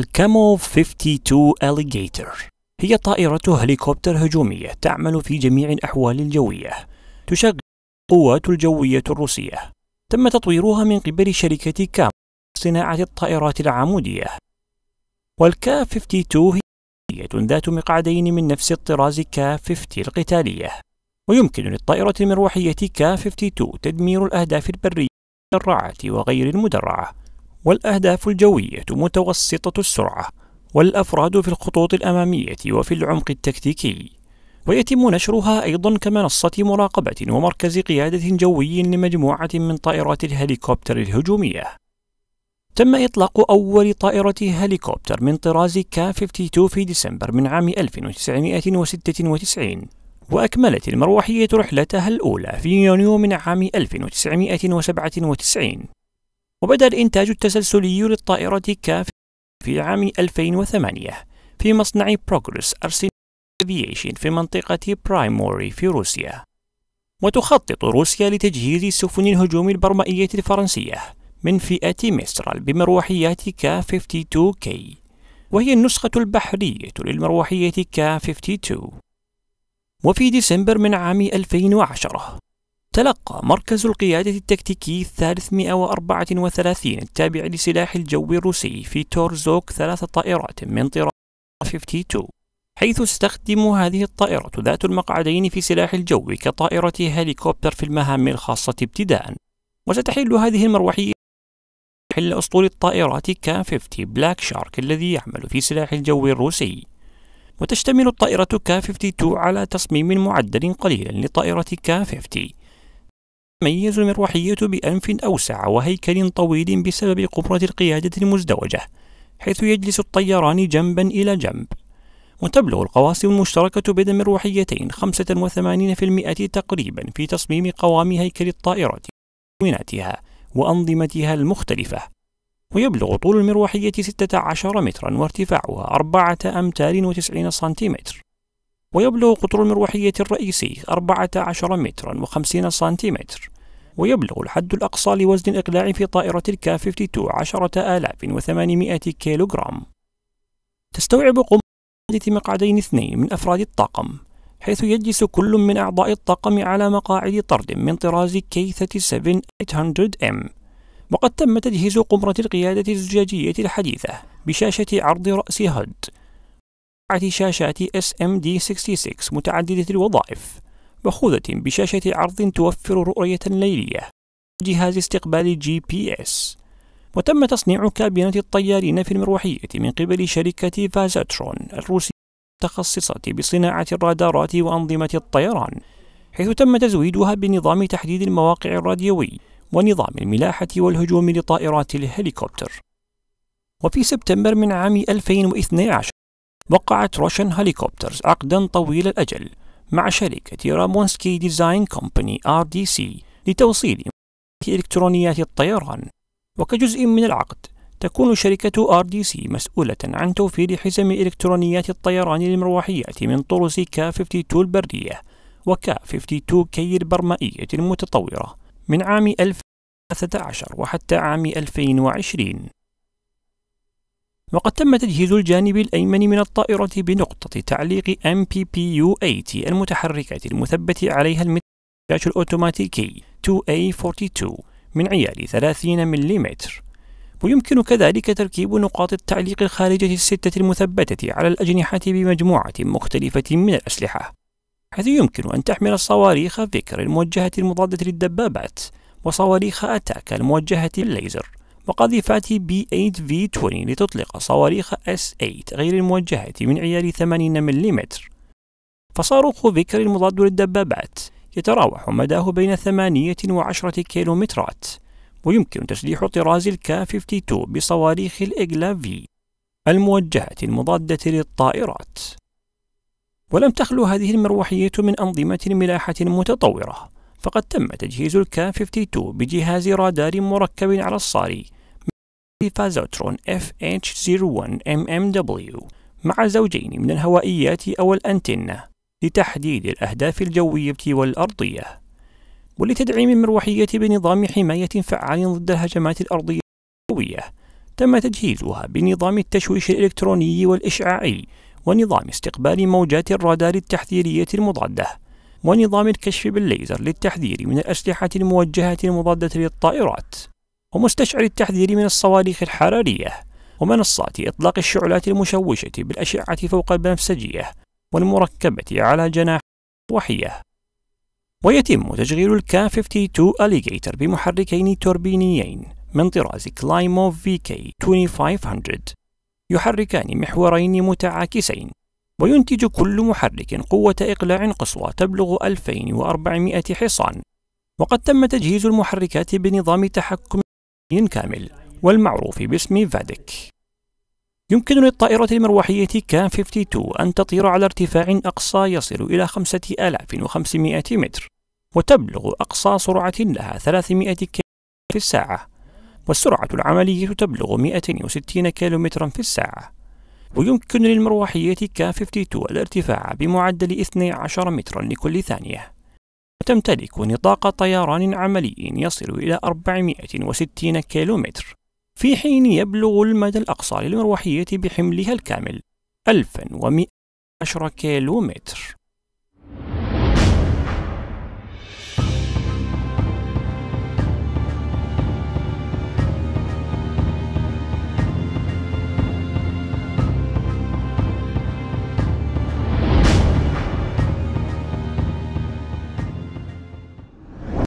الكامو 52 أليجيتر هي طائرة هليكوبتر هجومية تعمل في جميع الأحوال الجوية تشغل القوات الجوية الروسية تم تطويرها من قبل شركة كام صناعة الطائرات العمودية والكا 52 هي ذات مقعدين من نفس الطراز كا 50 القتالية ويمكن للطائرة المروحية كا 52 تدمير الأهداف البرية المدرعة وغير المدرعة والأهداف الجوية متوسطة السرعة والأفراد في الخطوط الأمامية وفي العمق التكتيكي ويتم نشرها أيضا كمنصة مراقبة ومركز قيادة جوي لمجموعة من طائرات الهليكوبتر الهجومية تم إطلاق أول طائرة هليكوبتر من طراز كا 52 في ديسمبر من عام 1996 وأكملت المروحية رحلتها الأولى في يونيو من عام 1997 وبدأ الإنتاج التسلسلي للطائرة كاف في عام 2008 في مصنع بروجرس أرسنال أفييشن في منطقة برايموري في روسيا وتخطط روسيا لتجهيز سفن الهجوم البرمائية الفرنسية من فئة مسترال بمروحيات كا 52 k وهي النسخة البحرية كا K-52 وفي ديسمبر من عام 2010 تلقى مركز القيادة التكتيكي 334 التابع لسلاح الجو الروسي في تورزوك ثلاث طائرات من طراز 52 حيث استخدم هذه الطائرة ذات المقعدين في سلاح الجو كطائرة هليكوبتر في المهام الخاصة ابتداء وستحل هذه المروحية حل أسطول الطائرات كان 50 بلاك شارك الذي يعمل في سلاح الجو الروسي وتشتمل الطائرة كا 52 على تصميم معدل قليلا لطائرة كا 50 تتميز المروحية بأنف أوسع وهيكل طويل بسبب قبرة القيادة المزدوجة، حيث يجلس الطياران جنبا إلى جنب. وتبلغ القواسم المشتركة بين المروحيتين 85% تقريبا في تصميم قوام هيكل الطائرة ومكوناتها وأنظمتها المختلفة ويبلغ طول المروحية 16 مترا وارتفاعها 4 أمتار وتسعين سنتيمتر ويبلغ قطر المروحية الرئيسي 14 مترا و50 سنتيمتر ويبلغ الحد الأقصى لوزن الإقلاع في طائرة الكا 52 10800 كيلوغرام تستوعب قم مقعدين اثنين من أفراد الطاقم حيث يجلس كل من أعضاء الطاقم على مقاعد طرد من طراز k 800 m وقد تم تجهيز قمرة القيادة الزجاجية الحديثة بشاشة عرض رأس هد شاشات SMD66 متعددة الوظائف مأخوذة بشاشة عرض توفر رؤية ليلية جهاز استقبال جي بي اس وتم تصنيع كابينة الطيارين في المروحية من قبل شركة فازاترون الروسية المتخصصة بصناعة الرادارات وأنظمة الطيران حيث تم تزويدها بنظام تحديد المواقع الراديوي ونظام الملاحة والهجوم لطائرات الهليكوبتر وفي سبتمبر من عام 2012 وقعت روشن هليكوبترز عقدا طويل الأجل مع شركة رامونسكي ديزاين كومباني آر دي سي لتوصيل إلكترونيات الطيران وكجزء من العقد تكون شركة آر دي سي مسؤولة عن توفير حزم إلكترونيات الطيران للمروحيات من طرس كا 52 البرية وكا 52 كي البرمائية المتطورة من عام 2013 وحتى عام 2020 وقد تم تجهيز الجانب الأيمن من الطائرة بنقطة تعليق MPPU-80 المتحركة المثبت عليها المتراج الأوتوماتيكي 2A42 من عيار 30 ملم ويمكن كذلك تركيب نقاط التعليق الخارجة الستة المثبتة على الأجنحة بمجموعة مختلفة من الأسلحة حيث يمكن أن تحمل الصواريخ فيكر الموجهة المضادة للدبابات وصواريخ أتاك الموجهة للليزر وقد بي 8V20 لتطلق صواريخ S8 غير الموجهة من عيار 80 ملم فصاروخ فيكر المضاد للدبابات يتراوح مداه بين 8 و 10 كيلومترات ويمكن تسليح طراز الكا 52 بصواريخ الإجلا في الموجهة المضادة للطائرات ولم تخلو هذه المروحية من أنظمة ملاحة متطورة فقد تم تجهيز الكا 52 بجهاز رادار مركب على الصاري فازوترون FH01MMW مع زوجين من الهوائيات أو الأنتنة لتحديد الأهداف الجوية والأرضية ولتدعيم مروحية بنظام حماية فعال ضد الهجمات الأرضية الجوية تم تجهيزها بنظام التشويش الإلكتروني والإشعاعي ونظام استقبال موجات الرادار التحذيرية المضادة ونظام الكشف بالليزر للتحذير من الأسلحة الموجهة المضادة للطائرات ومستشعر التحذير من الصواريخ الحرارية ومنصات إطلاق الشعلات المشوشة بالأشعة فوق البنفسجية والمركبة على جناح وحية ويتم تشغيل الكا 52 أليجيتر بمحركين توربينيين من طراز كلايموف كي 2500 يحركان محورين متعاكسين وينتج كل محرك قوة إقلاع قصوى تبلغ 2400 حصان وقد تم تجهيز المحركات بنظام تحكم كامل والمعروف باسم فادك يمكن للطائرة المروحية كان 52 أن تطير على ارتفاع أقصى يصل إلى 5500 متر وتبلغ أقصى سرعة لها 300 كم في الساعة والسرعة العملية تبلغ 260 كيلومترا في الساعة ويمكن للمروحية كان 52 الارتفاع بمعدل 12 مترا لكل ثانية وتمتلك نطاق طيران عملي يصل إلى 460 كيلومتر في حين يبلغ المدى الأقصى للمروحية بحملها الكامل 1110 كيلومتر